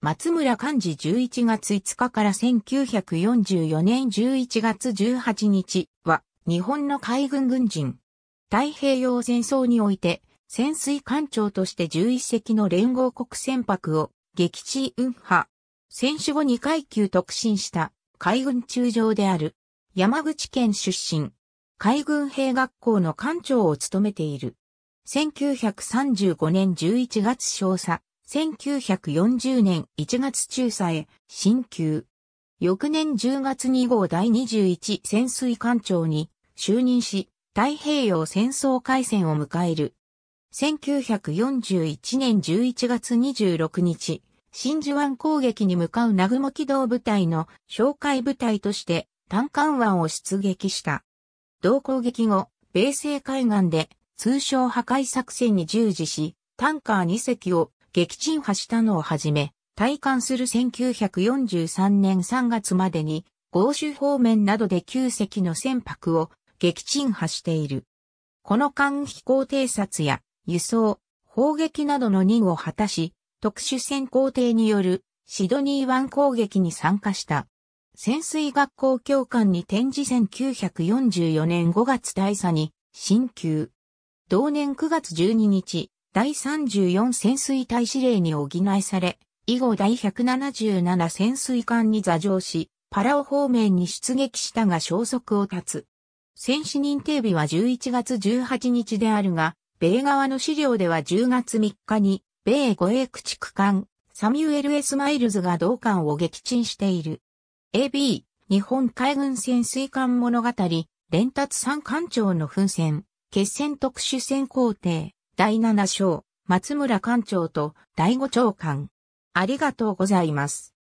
松村幹事11月5日から1944年11月18日は日本の海軍軍人。太平洋戦争において潜水艦長として11隻の連合国船舶を撃沈運破。戦死後2階級特進した海軍中将である山口県出身。海軍兵学校の艦長を務めている。1935年11月少佐。1940年1月中佐へ、進級。翌年10月2号第21潜水艦長に就任し、太平洋戦争開戦を迎える。1941年11月26日、真珠湾攻撃に向かう南雲機動部隊の紹介部隊として単艦湾を出撃した。同攻撃後、米西海岸で通称破壊作戦に従事し、タンカー2隻を撃沈破したのをはじめ、退官する1943年3月までに、豪州方面などで9隻の船舶を撃沈破している。この間飛行偵察や輸送、砲撃などの任を果たし、特殊潜航艇によるシドニー湾攻撃に参加した。潜水学校教官に展示1944年5月大佐に進級。同年9月12日、第34潜水隊司令に補いされ、以後第177潜水艦に座乗し、パラオ方面に出撃したが消息を絶つ。戦死認定日は11月18日であるが、米側の資料では10月3日に、米護衛駆逐艦、サミュエル・エスマイルズが同艦を撃沈している。AB、日本海軍潜水艦物語、連達三艦長の奮戦、決戦特殊戦工程。第7章、松村館長と第5長官。ありがとうございます。